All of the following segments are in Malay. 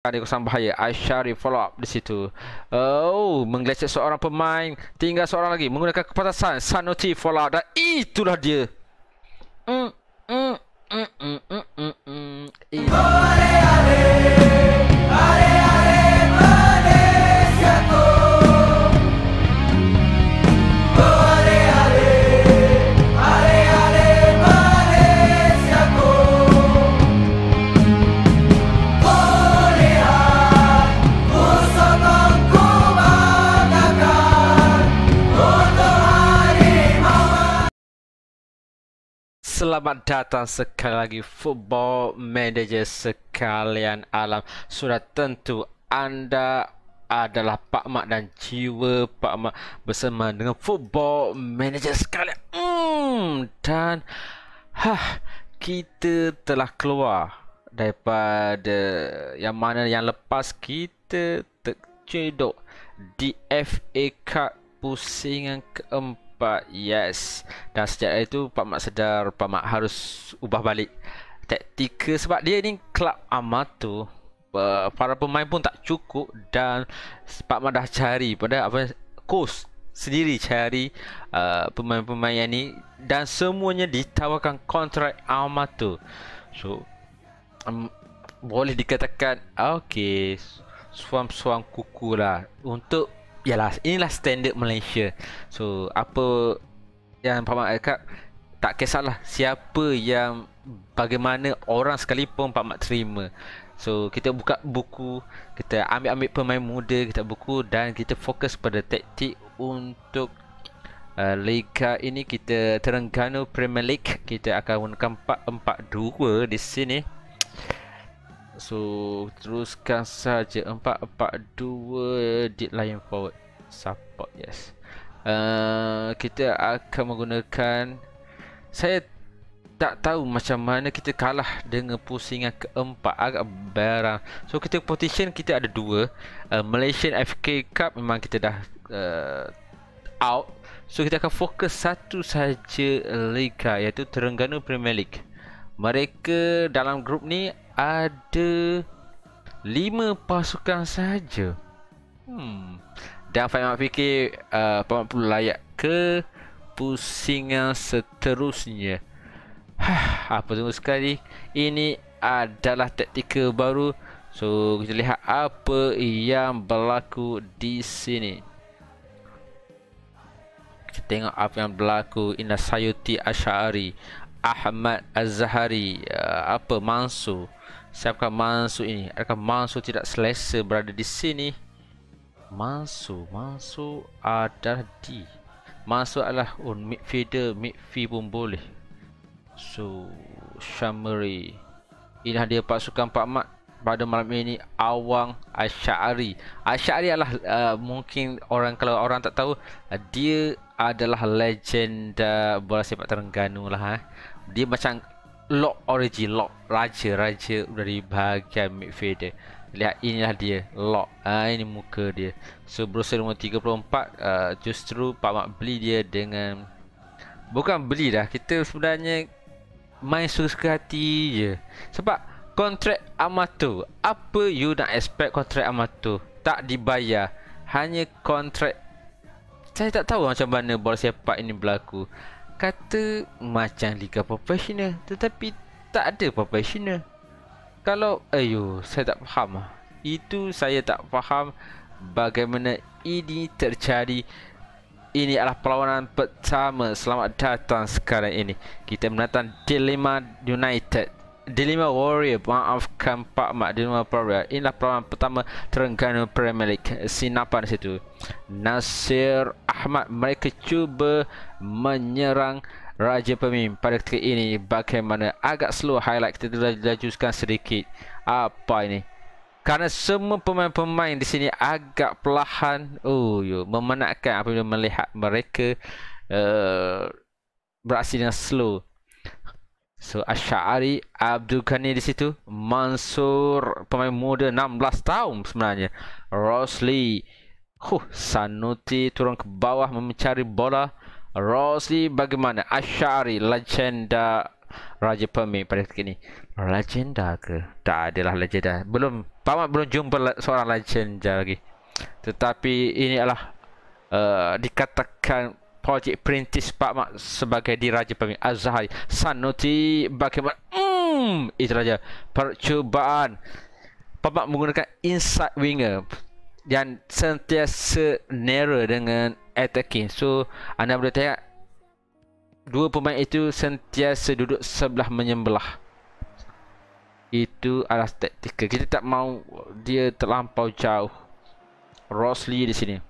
ada kesan bahaya Aishari follow up di situ Oh Menggeleset seorang pemain Tinggal seorang lagi Menggunakan kepatasan Sanoti follow up Dan itulah dia mm, mm, mm, mm, mm, mm, mm. Itulah. selamat datang sekali lagi football manager sekalian alam sudah tentu anda adalah Pak Mak dan jiwa Pak Mak bersama dengan football manager sekalian Hmm dan ha, kita telah keluar daripada yang mana yang lepas kita tercedok di FA Cup pusingan keempat Pak yes Dan sejak itu Pak Mak sedar Pak Mak harus ubah balik taktika Sebab dia ni kelab amatu uh, eh, Para pemain pun tak cukup Dan Pak Mak dah cari pada apa Kos sendiri cari eh, pemain-pemain yang ni Dan semuanya ditawarkan kontrak amatu So um, Boleh dikatakan Okay Suam-suam kuku lah Untuk Yalah inilah standard Malaysia So apa yang Pak Mak cakap Tak kisahlah siapa yang Bagaimana orang sekalipun Pak Mak terima So kita buka buku Kita ambil-ambil pemain muda Kita buku dan kita fokus pada taktik Untuk uh, Liga ini kita Terengganu Premier League Kita akan gunakan 4-4-2 di sini So teruskan saja 442 deadline forward support yes. Uh, kita akan menggunakan saya tak tahu macam mana kita kalah dengan pusingan keempat agak berang So kita position kita ada dua. Uh, Malaysian FK Cup memang kita dah uh, out. So kita akan fokus satu saja liga iaitu Terengganu Premier League. Mereka dalam grup ni ada 5 pasukan saja. Hmm. Dan Fahimah fikir uh, perlu layak ke pusingan seterusnya. apa tunggu sekali. Ini adalah taktika baru. So, kita lihat apa yang berlaku di sini. Kita tengok apa yang berlaku Inasayuti Ashari, Ahmad Azhari uh, Apa Mansur Siapkan Mansu ini Adakah Mansu tidak selesa berada di sini Mansu Mansu ada di Mansu adalah un oh, midfielder Midfield pun boleh So Shamri Inilah dia pasukan Pak Mat pada malam ini Awang Asyari Asyari adalah uh, mungkin orang kalau orang tak tahu uh, Dia adalah legenda bola sepak Terengganu lah eh. Dia macam lock origin lock raja raja dari bahagian midfielder lihat inilah dia lock ha, ini muka dia so browser nombor 34 uh, justru Pak Mak beli dia dengan bukan beli dah kita sebenarnya main suka hati je sebab kontrak Amato apa you nak expect kontrak Amato tak dibayar hanya kontrak saya tak tahu macam mana bola sepak ini berlaku kata macam liga profesional tetapi tak ada profesional kalau ayo saya tak faham lah. itu saya tak faham bagaimana ini terjadi ini adalah perlawanan pertama selamat datang sekarang ini kita menatang dilema united dilema warrior maafkan Pak Mat dilema warrior inilah peluang pertama Terengganu Premier League sinapan situ Nasir Ahmad mereka cuba menyerang Raja Pemim pada ketika ini bagaimana agak slow highlight kita dilajuskan sedikit apa ini Karena semua pemain-pemain di sini agak perlahan oh yo memenatkan apabila melihat mereka uh, beraksi dengan slow So Asyari Abdul Ghani di situ Mansur pemain muda 16 tahun sebenarnya Rosli Huh Sanuti turun ke bawah mencari bola Rosli bagaimana Asyari legenda Raja Pemi pada ketika ini Legenda ke? Tak adalah legenda Belum Pak belum jumpa seorang legenda lagi Tetapi ini adalah uh, Dikatakan Project Prentice Pak Mak sebagai diraja pemimpin Azhar Sanuti bagaimana Hmm, itu saja percubaan Pak Mak menggunakan inside winger dan sentiasa nearer dengan attacking so anda boleh tengok dua pemain itu sentiasa duduk sebelah menyembelah itu adalah taktik kita tak mau dia terlampau jauh Rosli di sini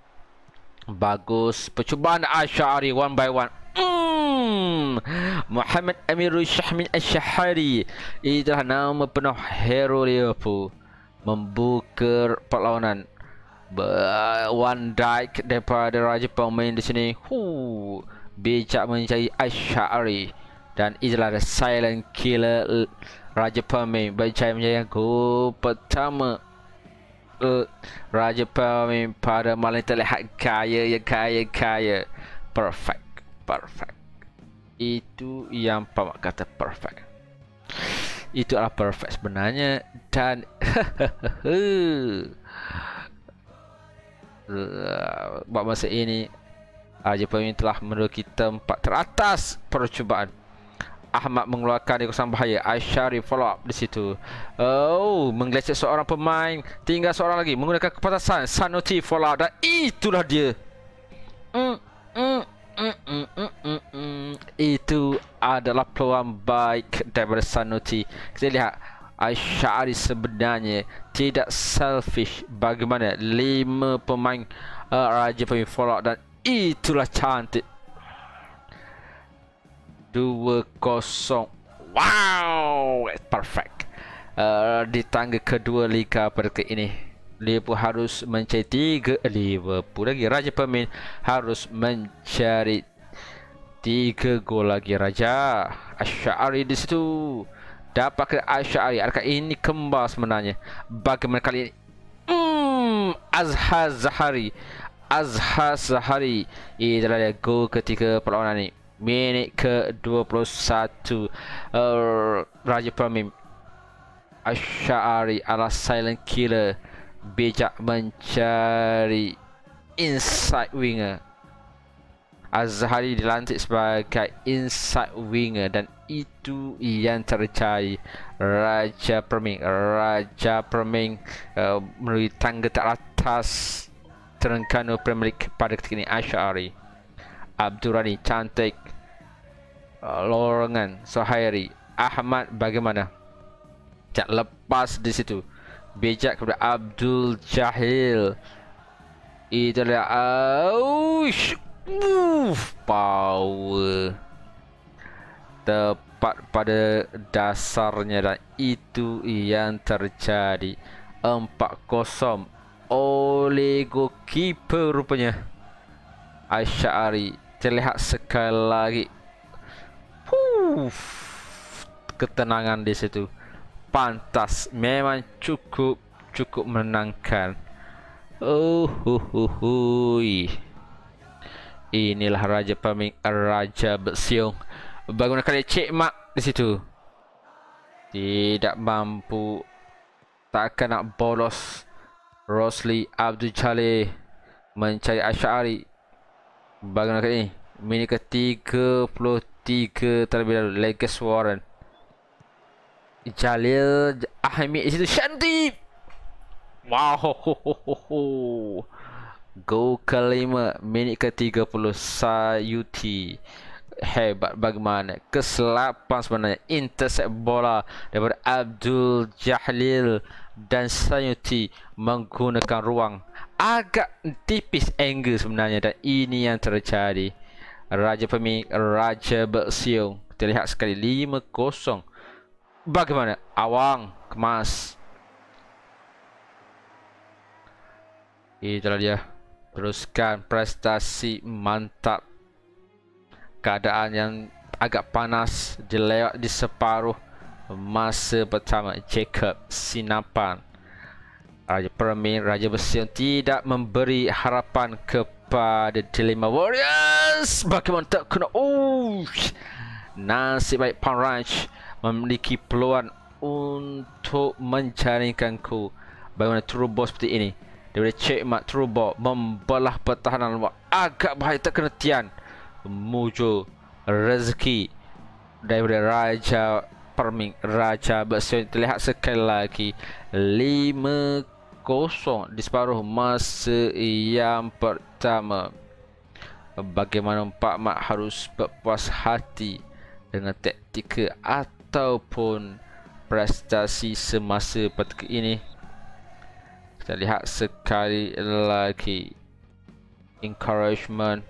Bagus Percubaan Asyari One by one Hmm. Muhammad Amirul Syahmin Asyahari Itulah nama penuh hero Liverpool Membuka perlawanan One Dyke daripada Raja Pemain di sini Huu. Bijak mencari Asyari Dan itulah the silent killer Raja Pemain Bercaya menjadi gol pertama Raja pemimpin pada malam terlihat kaya ya kaya kaya Perfect Perfect Itu yang pamat kata perfect Itu adalah perfect sebenarnya Dan Buat masa ini Raja pemimpin telah menduduki tempat teratas percubaan Ahmad mengeluarkan di kawasan bahaya. Aishari follow up di situ. Oh, menggelecek seorang pemain. Tinggal seorang lagi. Menggunakan kepatasan. Sanuti follow up. Dan itulah dia. Mm, mm, mm, mm, mm, mm, mm. Itu adalah peluang baik daripada Sanuti. Kita lihat. Aishari sebenarnya tidak selfish. Bagaimana? Lima pemain uh, Raja Pemimpin follow up. Dan itulah cantik. Dua kosong, Wow, it's perfect. Uh, di tangga kedua Liga Perti ini. Liverpool harus mencari tiga Liverpool lagi Raja pemain harus mencari tiga gol lagi Raja Ashari di situ dapat ke Asyari adakah ini kembali sebenarnya bagaimana kali ini hmm Azhar Zahari Azhar Zahari ini adalah gol ketika perlawanan ini minit ke 21 uh, er, Raja Pemim Asyari ala silent killer bijak mencari inside winger Azhari dilantik sebagai inside winger dan itu yang tercari Raja Perming Raja Perming uh, er, melalui tangga atas Terengganu Premier League pada ketika ini Asyari Rani cantik Ah, lorongan Sohairi Ahmad bagaimana? Tak lepas di situ. Bejak kepada Abdul Jahil. Itu dia. Aush. Uff, power. Tepat pada dasarnya dan itu yang terjadi. 4-0 oleh goalkeeper rupanya. Aisyari terlihat sekali lagi Uff, ketenangan di situ pantas memang cukup cukup menangkan. Oh, uh, uh, uh, inilah raja paming raja besiung. Bagaimana kali cek mak di situ? Tidak mampu tak kena bolos. Rosli Abdul Chale mencari Ashari. Bagaimana kali ini? Mini ke tiga terlebih dahulu Lakers Warren Jalil Ahmi di situ Shanti Wow ho, ho, ho, ho, ho. Go kelima Minit ke tiga puluh Sayuti Hebat bagaimana Keselapan sebenarnya Intercept bola Daripada Abdul Jahlil Dan Sayuti Menggunakan ruang Agak tipis angle sebenarnya Dan ini yang terjadi Raja Pemik Raja Bersiu Kita lihat sekali 5-0 Bagaimana Awang Kemas Itulah dia Teruskan prestasi mantap Keadaan yang agak panas Jelewat di separuh Masa pertama Jacob Sinapan Raja Permin, Raja Besi Tidak memberi harapan kepada kepada Dilemma Warriors. Bagaimana tak kena. Oh. Nasib baik Punch memiliki peluang untuk mencarikan ku. Bagaimana true boss seperti ini. Daripada Cik Mak True Ball membelah pertahanan lemak. Agak bahaya tak kena tian. Mujo rezeki dari Raja Perming. Raja Bersiun terlihat sekali lagi. 5 kosong di separuh masa yang per pertama bagaimana Pak Mak harus berpuas hati dengan taktika ataupun prestasi semasa petik ini kita lihat sekali lagi encouragement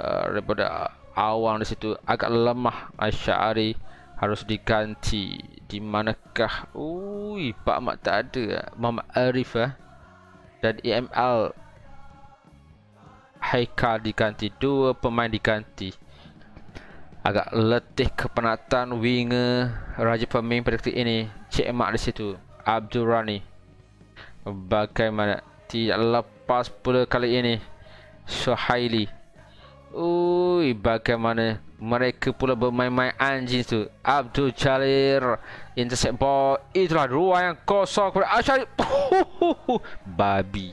uh, daripada awang di situ agak lemah Asyari harus diganti di manakah ui Pak Mak tak ada eh. Mama Arif eh? dan EML Haikal diganti dua pemain diganti agak letih kepenatan winger Raja Pemimpin pada ketika ini Cik Mak di situ Abdul Rani bagaimana tidak lepas pula kali ini Suhaili Ui bagaimana mereka pula bermain-main anjing tu Abdul Jalir Intercept ball Itulah ruang yang kosong kepada Asyari oh, Hohoho, uhuh, babi.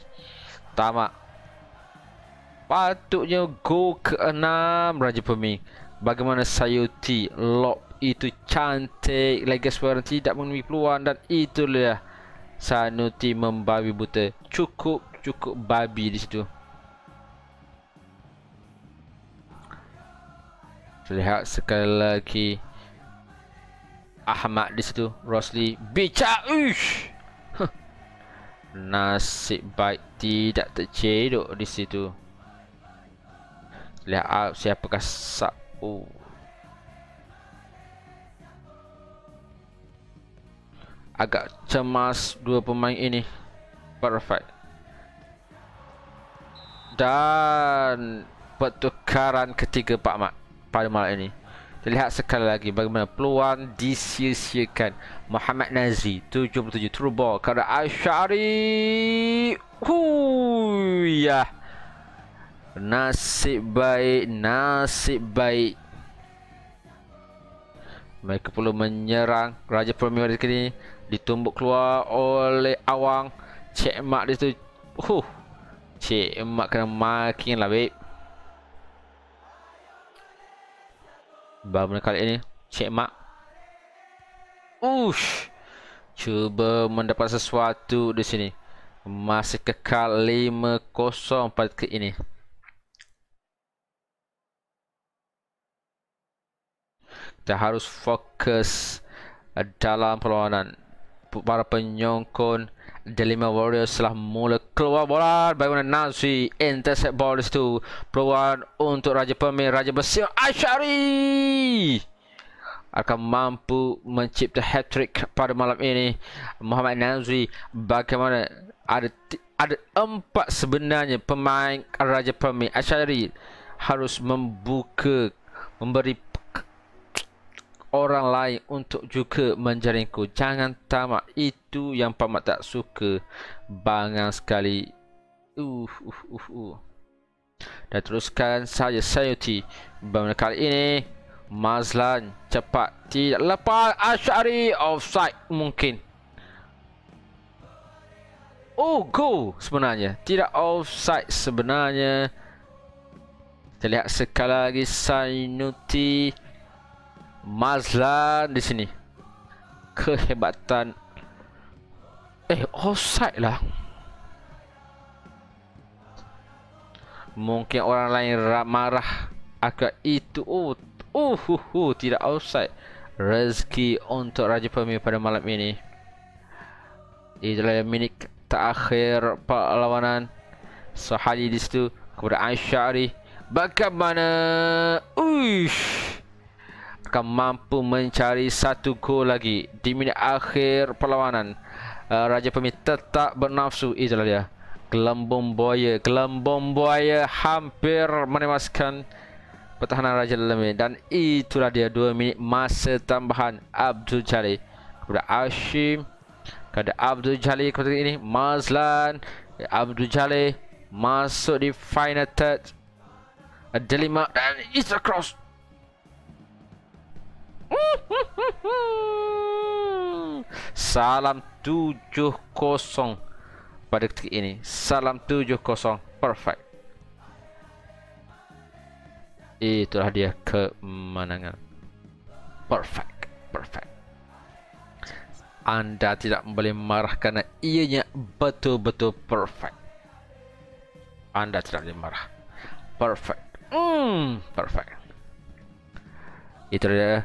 Tamak. Patutnya go ke enam Raja Peming. Bagaimana Sayuti lob itu cantik. Legas Warren tidak memenuhi peluang dan itulah Sanuti membabi buta. Cukup cukup babi di situ. Terlihat sekali lagi Ahmad di situ. Rosli bicak. Uish. Nasib baik tidak tercedok di situ. Lihat up ah, siapa sak. Oh. Agak cemas dua pemain ini. Perfect. Dan pertukaran ketiga Pak Mat pada malam ini. Terlihat sekali lagi bagaimana peluang disia Muhammad Nazri 77 through ball kepada Ashari. Huh ya. Nasib baik, nasib baik. Mereka perlu menyerang Raja Premier League ini ditumbuk keluar oleh Awang. Cek Mak di situ. Huh. Cek Mak kena makinlah, babe. Baru nak kali ini, Cik Mak Ush Cuba mendapat sesuatu di sini Masih kekal 5-0 pada ke ini Kita harus fokus dalam perlawanan Para penyokong Delima Warriors telah mula keluar bola Bagaimana Nazri intercept ball itu Peluang untuk Raja Pemir Raja besar Ashari akan mampu mencipta hat-trick pada malam ini Muhammad Nazri bagaimana ada ada empat sebenarnya pemain Raja Pemir Ashari harus membuka memberi orang lain untuk juga menjaringku. Jangan tamak itu yang pamat tak suka. Bangang sekali. Uh, uh, uh, uh. Dan teruskan saya Sayuti. Bermula kali ini, Mazlan cepat tidak lepas Ashari offside mungkin. Oh, go sebenarnya. Tidak offside sebenarnya. Kita lihat sekali lagi Sainuti. Sainuti. Mazlan di sini kehebatan eh offside lah mungkin orang lain marah agak itu oh uh, uh, uh, tidak offside rezeki untuk Raja Pemi pada malam ini itulah minit terakhir perlawanan Sahali di situ kepada Aisyari bagaimana uish akan mampu mencari satu gol lagi di minit akhir perlawanan. Uh, Raja Pemir tetap bernafsu itulah dia. Gelembung buaya, gelembung buaya hampir menewaskan pertahanan Raja Lemi dan itulah dia dua minit masa tambahan Abdul Jali kepada Ashim kepada Abdul Jali kepada ini Mazlan Abdul Jali masuk di final third delima dan it's a cross Salam 70 pada ketika ini. Salam 70 perfect. Itulah dia kemenangan. Perfect, perfect. Anda tidak boleh marah kerana ianya betul-betul perfect. Anda tidak boleh marah. Perfect. Hmm, perfect. Itulah dia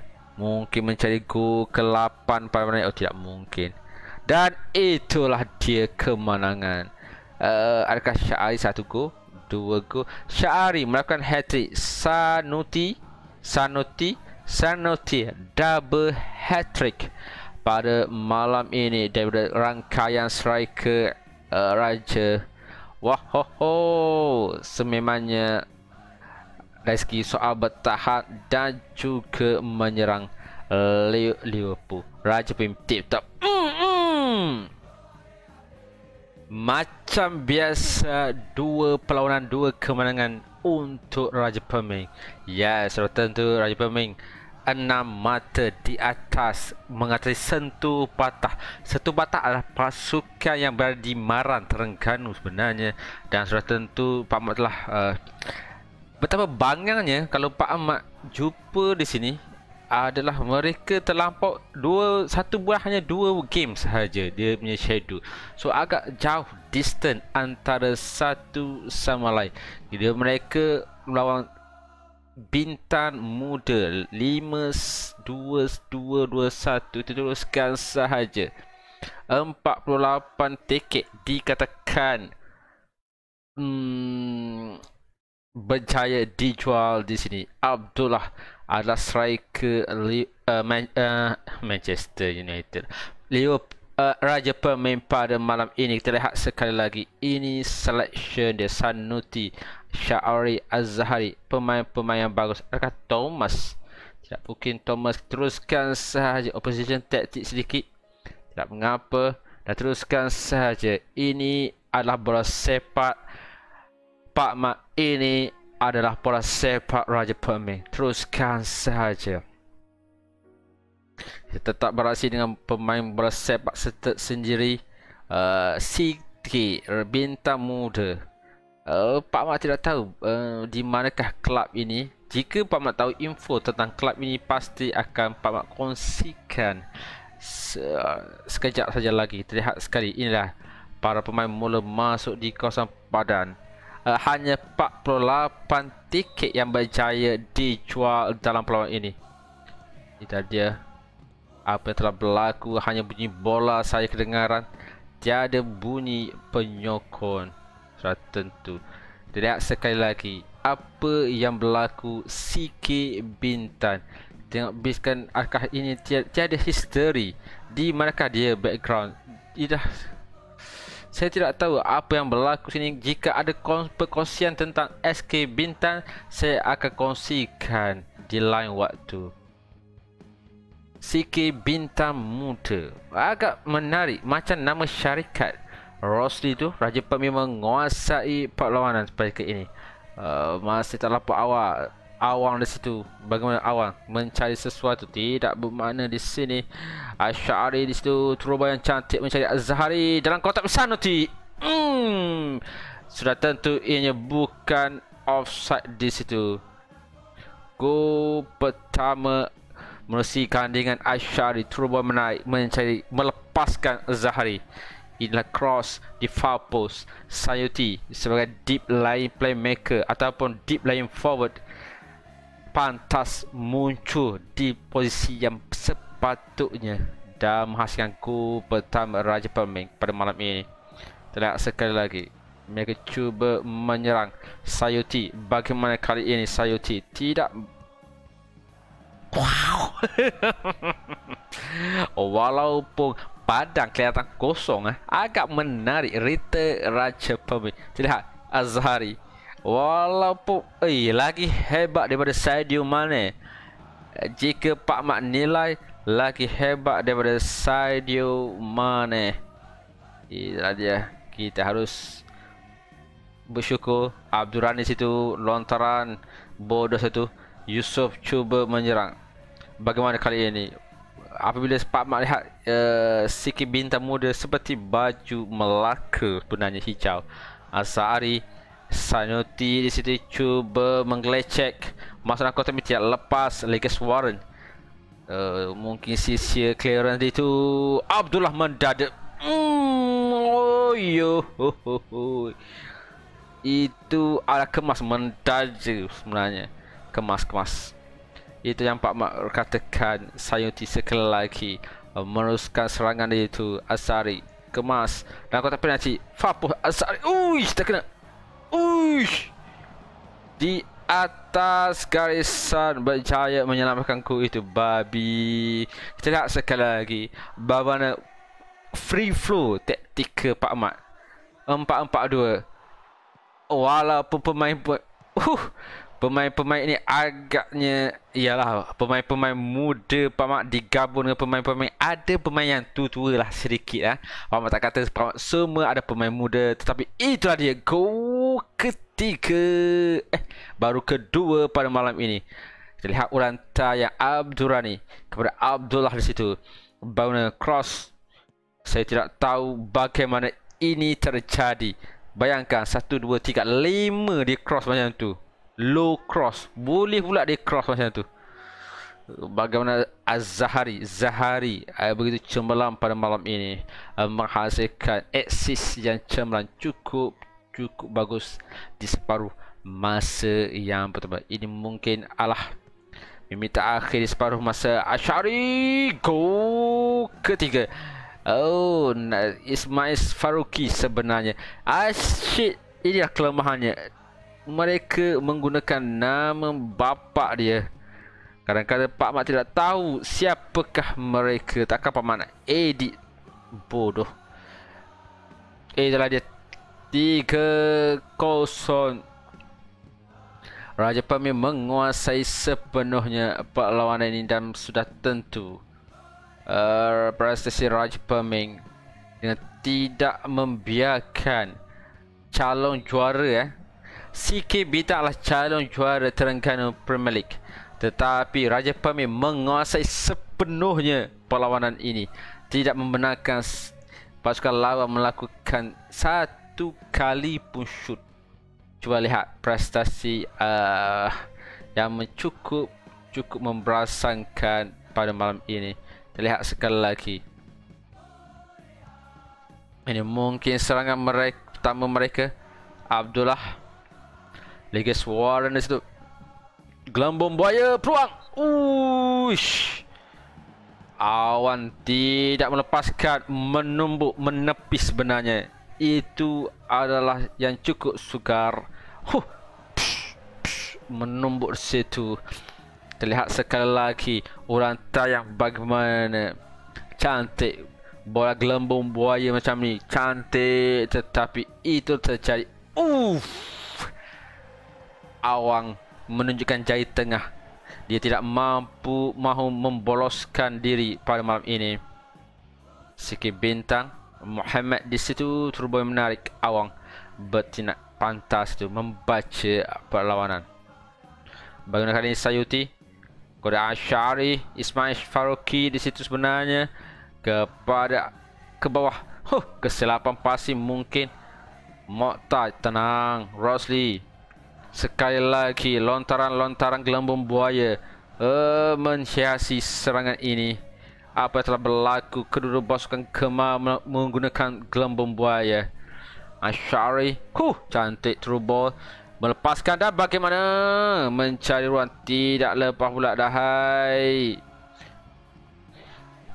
Mungkin mencari go ke-8 pada mana Oh tidak mungkin Dan itulah dia kemenangan uh, Adakah Syahari satu go? Dua go Syahari melakukan hat-trick Sanuti Sanuti Sanuti Double hat-trick Pada malam ini Daripada rangkaian striker uh, Raja Wah ho ho Sememangnya dari segi soal bertahan dan juga menyerang eh, Liverpool. Raja Pim tip top. Mm-mm. Macam biasa dua perlawanan dua kemenangan untuk Raja Ya, Yes, tentu Raja Pemming enam mata di atas mengatasi sentu patah. Sentu patah adalah pasukan yang berada di Maran Terengganu sebenarnya dan sudah tentu Pak Mat telah uh, betapa bangangnya kalau Pak Ahmad jumpa di sini adalah mereka terlampau dua satu buah hanya dua game sahaja dia punya schedule so agak jauh distant antara satu sama lain Jadi mereka melawan bintang muda 5-2-2-2-1 teruskan sahaja 48 tiket dikatakan hmm, berjaya dijual di sini. Abdullah adalah striker Le- uh, Man- uh, Manchester United. Leo uh, eh, Raja Pemain pada malam ini. Kita lihat sekali lagi. Ini selection dia. Sanuti, Syahari, Azhari. Pemain-pemain yang bagus. Adakah Thomas? Tidak mungkin Thomas. Teruskan sahaja. Opposition taktik sedikit. Tidak mengapa. Dan teruskan sahaja. Ini adalah bola sepak. Pak Mat ini adalah pola sepak Raja Permin. Teruskan sahaja. Dia tetap beraksi dengan pemain bola sepak setiap sendiri. Siti, uh, bintang muda. Uh, Pak Mak tidak tahu uh, di manakah klub ini. Jika Pak Mak tahu info tentang klub ini, pasti akan Pak Mak kongsikan Se sekejap saja lagi. Terlihat sekali. Inilah para pemain mula masuk di kawasan padan uh, hanya 48 tiket yang berjaya dijual dalam peluang ini. Itu dia. Apa yang telah berlaku hanya bunyi bola saya kedengaran. Tiada bunyi penyokon. Sudah tentu. Tidak sekali lagi. Apa yang berlaku CK Bintan. Tengok biskan adakah ini tiada, tiada history. Di manakah dia background. Ida saya tidak tahu apa yang berlaku sini Jika ada perkongsian tentang SK Bintang, Saya akan kongsikan di lain waktu SK Bintang Muda Agak menarik macam nama syarikat Rosli tu Raja Pak memang menguasai perlawanan seperti ini uh, eh, Masih tak lapar awak awang di situ bagaimana awang mencari sesuatu tidak bermakna di sini Asyari di situ Turoba yang cantik mencari Azhari dalam kotak besar nanti hmm. sudah tentu ianya bukan offside di situ go pertama merusikan dengan Asyari Turoba menaik mencari melepaskan Azhari inilah cross di far post Sayuti sebagai deep line playmaker ataupun deep line forward pantas muncul di posisi yang sepatutnya dan menghasilkan ku pertama Raja Pemik pada malam ini. Tidak sekali lagi. Mereka cuba menyerang Sayuti. Bagaimana kali ini Sayuti tidak... Wow. Walaupun padang kelihatan kosong. Eh, agak menarik Rita Raja Pemik. Terlihat Azhari. Walaupun eh lagi hebat daripada Sadio Mane. Jika Pak Mak nilai lagi hebat daripada Sadio Mane. Itulah dia. Kita harus bersyukur Abdul Rani situ lontaran bodoh satu Yusuf cuba menyerang. Bagaimana kali ini? Apabila Pak Mak lihat uh, eh, Siki bintang muda seperti baju Melaka penanya hijau Asari Sanuti di situ cuba menggelecek Masa aku tapi tidak lepas Lakers Warren uh, Mungkin sisa clearance di itu Abdullah mendadak mm, oh, yo, ho, ho, ho. Itu ada kemas mendadak sebenarnya Kemas-kemas Itu yang Pak Mak katakan Sanuti sekali lagi uh, Meneruskan serangan di itu Asari kemas dan aku tak penat si Fapuh Asari Ui terkena Uish. Di atas garisan berjaya menyelamatkan ku itu babi. Kita lihat sekali lagi. Bagaimana free flow ke Pak Mat. 4-4-2. Walaupun pemain pun. Uh pemain-pemain ini agaknya ialah pemain-pemain muda Pak pamak digabung dengan pemain-pemain ada pemain yang tua-tua lah sedikit lah. Pamak tak kata pamak semua ada pemain muda tetapi itulah dia go ketiga eh baru kedua pada malam ini. Kita lihat Uranta yang Abdurani kepada Abdullah di situ. Bauna cross. Saya tidak tahu bagaimana ini terjadi. Bayangkan 1, 2, 3, 5 dia cross macam tu low cross boleh pula dia cross macam tu bagaimana Az-Zahari Zahari ayat begitu cemerlang pada malam ini menghasilkan eksis yang cemerlang cukup cukup bagus di separuh masa yang pertama ini mungkin alah meminta akhir separuh masa Ashari go ketiga oh Ismail Faruqi sebenarnya Asyik adalah kelemahannya mereka menggunakan nama bapa dia. Kadang-kadang Pak Mat tidak tahu siapakah mereka. Takkan Pak Mat nak edit. Bodoh. Eh, telah dia. Tiga kosong. Raja Pemir menguasai sepenuhnya perlawanan ini dan sudah tentu. Uh, prestasi Raja Pemir dengan tidak membiarkan calon juara eh, CKB adalah calon juara Terengganu Premier League. Tetapi Raja Pami menguasai sepenuhnya perlawanan ini. Tidak membenarkan pasukan lawan melakukan satu kali pun shoot. Cuba lihat prestasi uh, yang mencukup cukup memberasangkan pada malam ini. Lihat sekali lagi. Ini mungkin serangan mereka pertama mereka Abdullah Legas Suaran di situ. Gelembung buaya peluang. Uish. Awan tidak melepaskan menumbuk menepis sebenarnya. Itu adalah yang cukup sukar. Huh. Menumbuk di situ. Terlihat sekali lagi orang tayang bagaimana cantik bola gelembung buaya macam ni cantik tetapi itu terjadi uff awang menunjukkan jari tengah dia tidak mampu mahu memboloskan diri pada malam ini sikit bintang Muhammad di situ terbuai menarik awang bertindak pantas itu membaca perlawanan bagaimana kali ini Sayuti kepada Ashari Ismail Faruqi di situ sebenarnya kepada ke bawah huh, kesilapan pasti mungkin Mokta tenang Rosli Sekali lagi lontaran-lontaran gelombang buaya uh, eh, menghiasi serangan ini. Apa yang telah berlaku kedua pasukan kemar menggunakan gelombang buaya. Ashari, huh, cantik trubol melepaskan dan bagaimana mencari ruang tidak lepas pula dahai.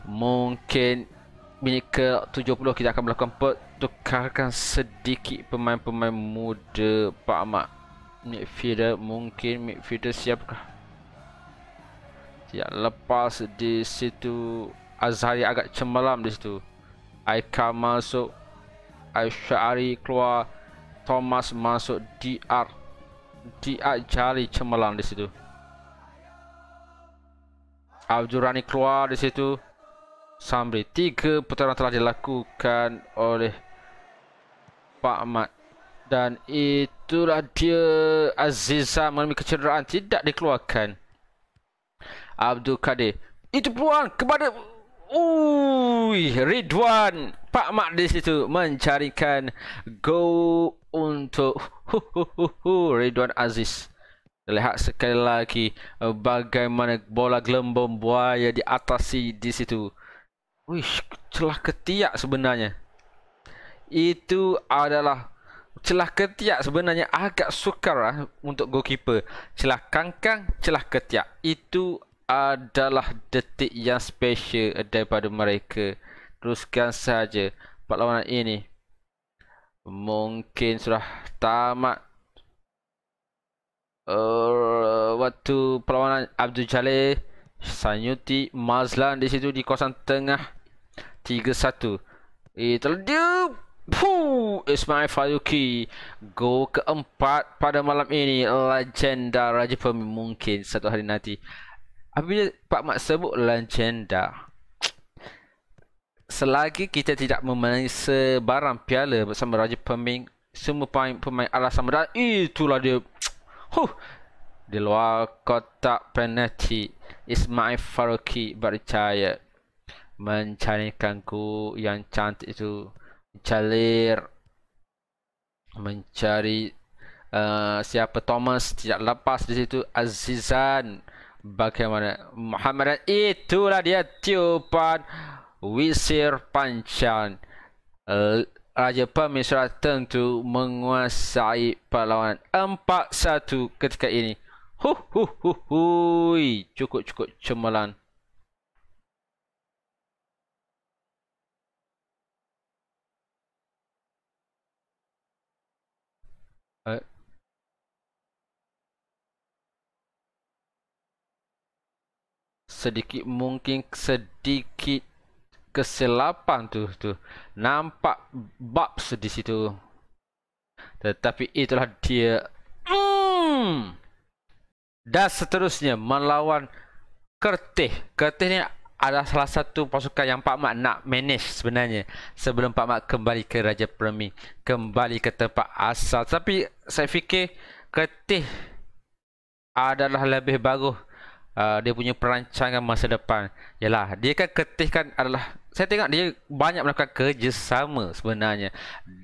Mungkin minit ke 70 kita akan melakukan pertukarkan sedikit pemain-pemain muda Pak Mak midfielder mungkin midfielder siapkah siap lepas di situ Azhari agak cemerlang di situ Aika masuk Aishari keluar Thomas masuk DR DR jari cemerlang di situ Abdul Rani keluar di situ Sambil tiga putaran telah dilakukan oleh Pak Mat dan itulah dia Aziza mengalami kecederaan tidak dikeluarkan. Abdul Kadir. Itu peluang kepada Ui, Ridwan Pak Mak di situ mencarikan go untuk hu, hu, hu, hu, Ridwan Aziz. Lihat sekali lagi eh, bagaimana bola gelembung buaya di atas si di situ. Wish, celah ketiak sebenarnya. Itu adalah celah ketiak sebenarnya agak sukar lah untuk goalkeeper. Celah kangkang, celah ketiak. Itu adalah detik yang special daripada mereka. Teruskan saja perlawanan ini. Mungkin sudah tamat. Uh, waktu perlawanan Abdul Jalil, Sanyuti, Mazlan di situ di kawasan tengah. 3-1. itu terdiam! Puh, Ismail Faruqi Go keempat pada malam ini Legenda Raja Pemi Mungkin satu hari nanti Apabila Pak Mak sebut legenda Selagi kita tidak memenangi sebarang piala bersama Raja Pemi Semua pemain, pemain alas sama dan itulah dia huh. Di luar kotak penalti Ismail Faruqi berjaya Mencarikan ku yang cantik itu Jalir, mencari uh, siapa Thomas tidak lepas di situ Azizan bagaimana Muhammad itulah dia tiupan wisir pancan Raja Pemisra tentu menguasai perlawanan 4-1 ketika ini. Hu hu hu hu, Cukup, cukup cemerlang. Uh, sedikit mungkin sedikit kesilapan tu tu. Nampak bugs di situ. Tetapi itulah dia. Mm. Dan seterusnya melawan Kertih. Kertih ni adalah salah satu pasukan yang Pak Mak nak manage sebenarnya sebelum Pak Mak kembali ke Raja Permi, kembali ke tempat asal. Tapi saya fikir Kertih adalah lebih bagus uh, dia punya perancangan masa depan. Yalah, dia kan Kertih kan adalah saya tengok dia banyak melakukan kerjasama sebenarnya.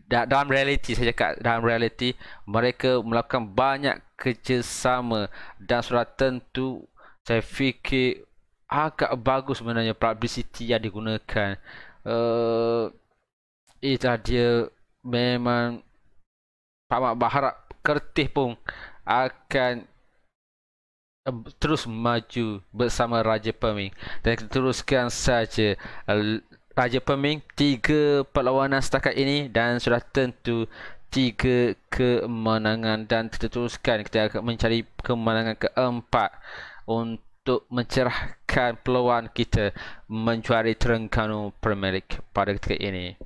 Da- dalam realiti saya cakap dalam realiti mereka melakukan banyak kerjasama dan sudah tentu saya fikir agak bagus sebenarnya publicity yang digunakan. Uh, eh, eh, itu dia memang Pak Mak berharap kertih pun akan terus maju bersama Raja Peming dan kita teruskan saja eh, Raja Peming tiga perlawanan setakat ini dan sudah tentu tiga kemenangan dan kita teruskan kita akan mencari kemenangan keempat untuk untuk mencerahkan peluang kita menjuari Terengganu Premier League pada ketika ini.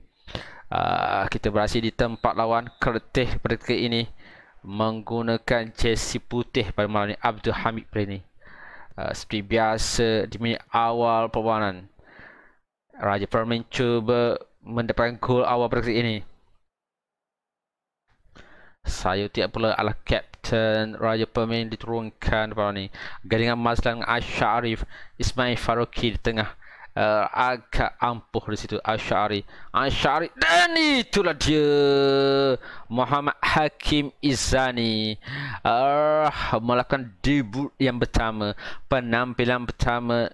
Uh, kita berhasil di tempat lawan Kertih pada ketika ini menggunakan jersey putih pada malam ini Abdul Hamid pada ini. Uh, ah, seperti biasa di minit awal perlawanan Raja Permain cuba mendapatkan gol awal pada ketika ini saya tidak perlu ala Captain Raja Pemain diturunkan pada ni. Gadingan Mas dan Asyarif Ismail Faruqi di tengah. Uh, agak ampuh di situ Asyari Asyari dan itulah dia Muhammad Hakim Izani uh, melakukan debut yang pertama penampilan pertama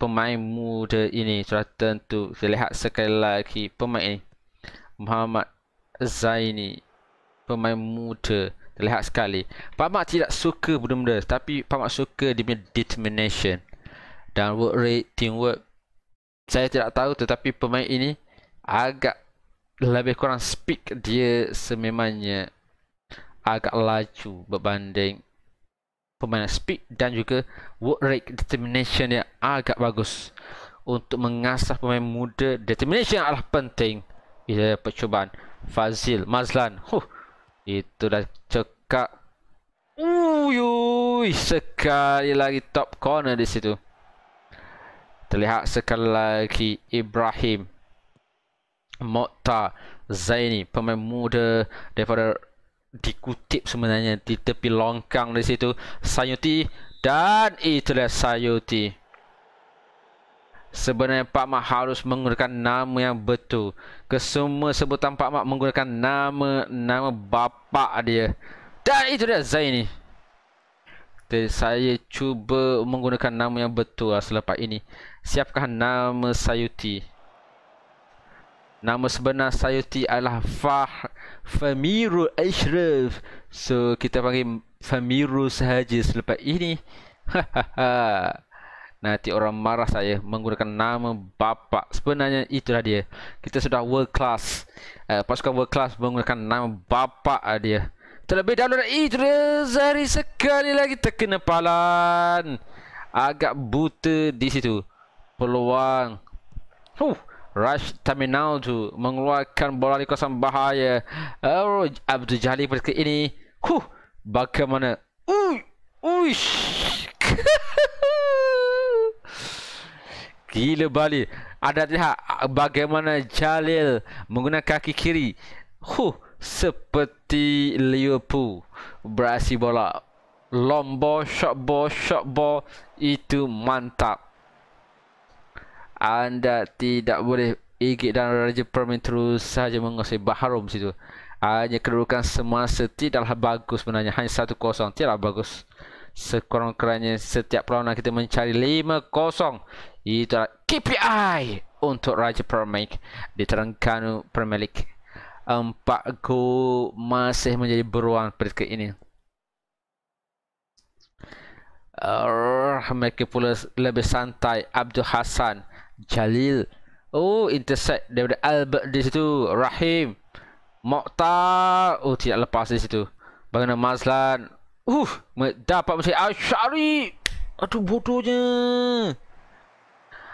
pemain muda ini sudah tentu kita lihat sekali lagi pemain ini Muhammad Zaini pemain muda terlihat sekali. Pak Mak tidak suka benda-benda tapi Pak Mak suka dia punya determination dan work rate, teamwork. Saya tidak tahu tetapi pemain ini agak lebih kurang speak dia sememangnya agak laju berbanding pemain speak dan juga work rate determination yang agak bagus untuk mengasah pemain muda determination adalah penting bila percubaan Fazil Mazlan huh. Itu dah cekak. Uyuy, sekali lagi top corner di situ. Terlihat sekali lagi Ibrahim. Mokta Zaini, pemain muda daripada dikutip sebenarnya di tepi longkang di situ. Sayuti dan itulah Sayuti. Sebenarnya Pak Mak harus menggunakan nama yang betul. Kesemua sebutan Pak Mak menggunakan nama nama bapa dia. Dan itu dia Zaini. Jadi saya cuba menggunakan nama yang betul lah selepas ini. Siapkah nama Sayuti? Nama sebenar Sayuti adalah Fah Famiru Ashraf. So kita panggil Famiru sahaja selepas ini. Hahaha. Ha, ha. Nanti orang marah saya menggunakan nama bapa. Sebenarnya itulah dia. Kita sudah world class. Uh, pasukan world class menggunakan nama bapa eh, dia. Terlebih dahulu dari Idris hari sekali lagi terkena palan. Agak buta di situ. Peluang. Huh. Rush terminal tu mengeluarkan bola di kawasan bahaya. Oh, Abdul Jali pada ini. Huh. Bagaimana? Uish. Gila Bali Anda lihat bagaimana Jalil menggunakan kaki kiri Huh Seperti Liverpool Berasi bola Long shot ball, shot ball Itu mantap Anda tidak boleh Igit dan Raja Permin terus saja menguasai Baharum situ Hanya kedudukan semasa tidaklah bagus sebenarnya Hanya 1-0 tidaklah bagus Sekurang-kurangnya setiap perlawanan kita mencari 5-0 itu KPI untuk Raja Permik di Terengganu Premier League. Empat gol masih menjadi beruang pada ketika ini. Uh, mereka pula lebih santai Abdul Hassan Jalil Oh intercept daripada Albert di situ Rahim Mokhtar Oh tidak lepas di situ Bagaimana Mazlan Uh Dapat masih Ashari Aduh bodohnya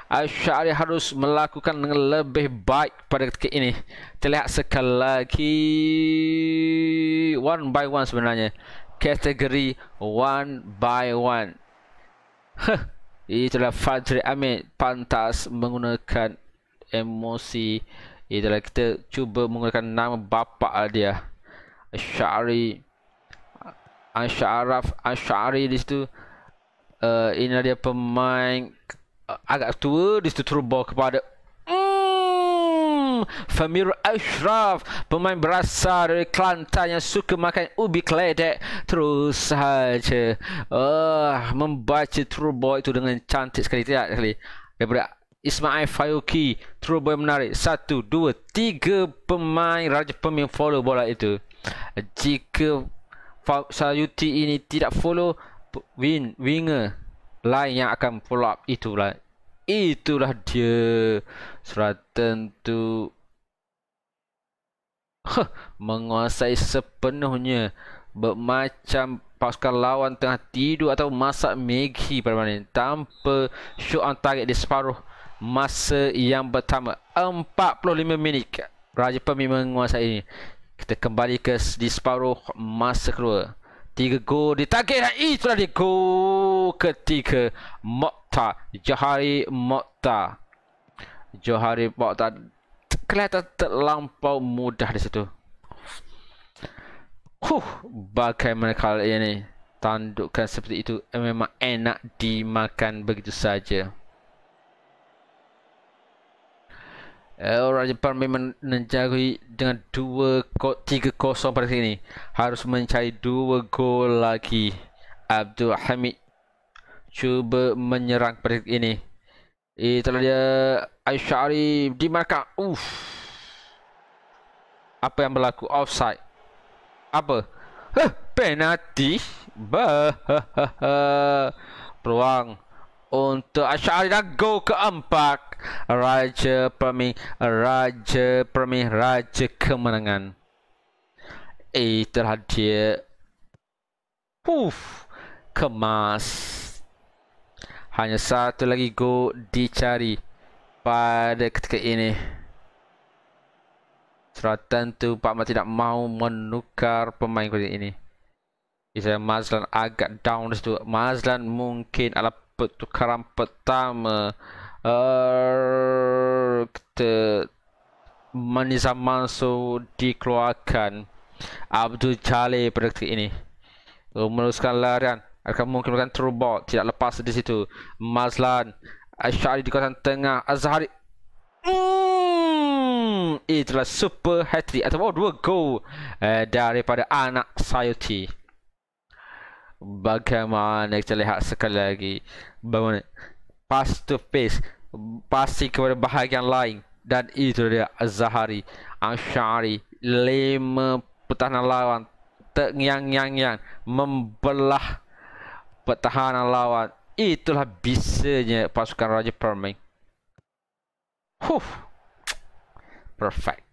Asyari harus melakukan dengan lebih baik pada ketika ini Terlihat sekali lagi One by one sebenarnya Kategori one by one huh. Itulah Fadri Amin Pantas menggunakan emosi Itulah kita cuba menggunakan nama bapa dia Asyari Asyaraf Asyari di situ uh, Inilah dia pemain agak tua di situ terubah kepada mm, Famir Ashraf pemain berasal dari Kelantan yang suka makan ubi kledek terus saja uh, ah, membaca terubah itu dengan cantik sekali tidak sekali daripada Ismail Fayuki terubah yang menarik satu dua tiga pemain Raja pemain follow bola itu jika Fa- ini tidak follow win winger lain yang akan pull up itulah itulah dia surat tentu huh, menguasai sepenuhnya bermacam pasukan lawan tengah tidur atau masak Maggi pada malam tanpa shoot on target di separuh masa yang pertama 45 minit Raja Pemi menguasai ini kita kembali ke di separuh masa kedua Tiga gol di target dan itulah dia gol ketika Mokta Johari Mokta Johari Mokta kelihatan terlampau mudah di situ. Huh, bagaimana kali ini tandukan seperti itu memang enak dimakan begitu saja. Eh, orang Jepun memang menjaga dengan 2-3-0 pada sini Harus mencari 2 gol lagi Abdul Hamid Cuba menyerang pada ini Itulah dia Aishari di markah Uff Apa yang berlaku? Offside Apa? Huh, penalti Bah ha, ha, ha. Peruang untuk Asyari dan gol keempat Raja Permi Raja Permi Raja kemenangan Eh terhadap Puff Kemas Hanya satu lagi go dicari Pada ketika ini Selatan tu Pak Mat tidak mahu menukar pemain kali ini Isa Mazlan agak down situ. Mazlan mungkin adalah pertukaran pertama uh, kita Manizam Mansur dikeluarkan Abdul Jalil pada ketika ini uh, meneruskan larian akan mungkin akan terobot tidak lepas di situ Mazlan Asyari di kawasan tengah Azhari Hmm, itulah super hat-trick ataupun dua gol eh, daripada anak Sayuti bagaimana kita lihat sekali lagi bagaimana pass to face pasti kepada bahagian lain dan itu dia Zahari Ashari lima pertahanan lawan terngiang-ngiang membelah pertahanan lawan itulah bisanya pasukan Raja Permain huh perfect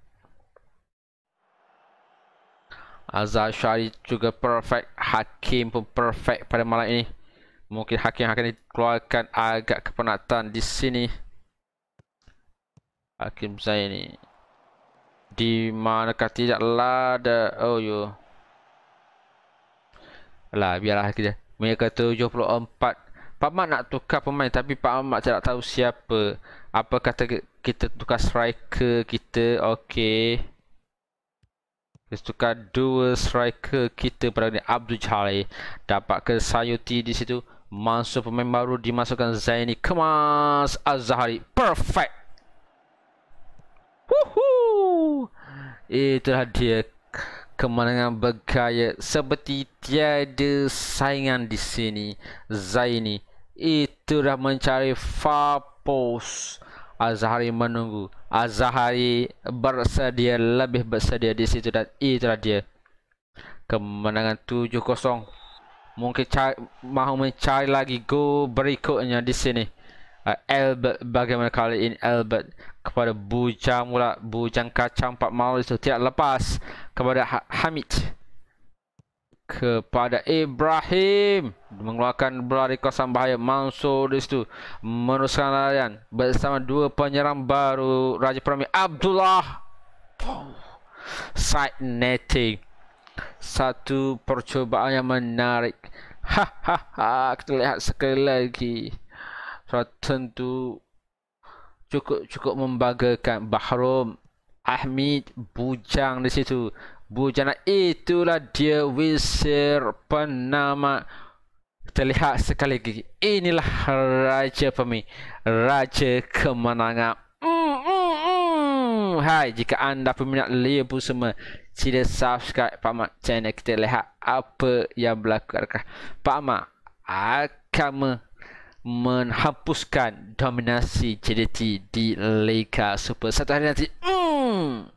Azhar Syari juga perfect. Hakim pun perfect pada malam ini. Mungkin Hakim akan dikeluarkan agak kepenatan di sini. Hakim saya ni. Di manakah tidak lada. Oh, yo. Lah, biarlah kita. Mereka tu 74. Pak Mat nak tukar pemain tapi Pak Mat tak tahu siapa. Apa kata kita tukar striker kita? Okey tukar dua striker kita pada ni Abdul Jalil dapat ke Sayuti di situ masuk pemain baru dimasukkan Zaini kemas Azhari perfect Wuhu itulah dia kemenangan bergaya seperti tiada saingan di sini Zaini itulah mencari far post Azhari menunggu. Azhari bersedia lebih bersedia di situ dan itulah dia. Kemenangan 7-0. Mungkin cari, mahu mencari lagi go berikutnya di sini. Uh, Albert bagaimana kali ini Albert kepada Bujang pula Bujang kacang Pak malu itu tidak lepas kepada ha Hamid kepada Ibrahim mengeluarkan bola di kawasan bahaya Mansur di situ meneruskan larian bersama dua penyerang baru Raja Premier Abdullah side netting satu percubaan yang menarik ha ha ha kita lihat sekali lagi tentu cukup cukup membanggakan Bahrum Ahmid Bujang di situ bujana itulah dia wisir penama terlihat sekali lagi inilah raja pemi raja kemenangan mm, mm, mm. hai jika anda peminat lebu semua sila subscribe Pak Mak channel kita lihat apa yang berlaku adakah Pak Mak akan menghapuskan dominasi JDT di Liga Super satu hari nanti mm.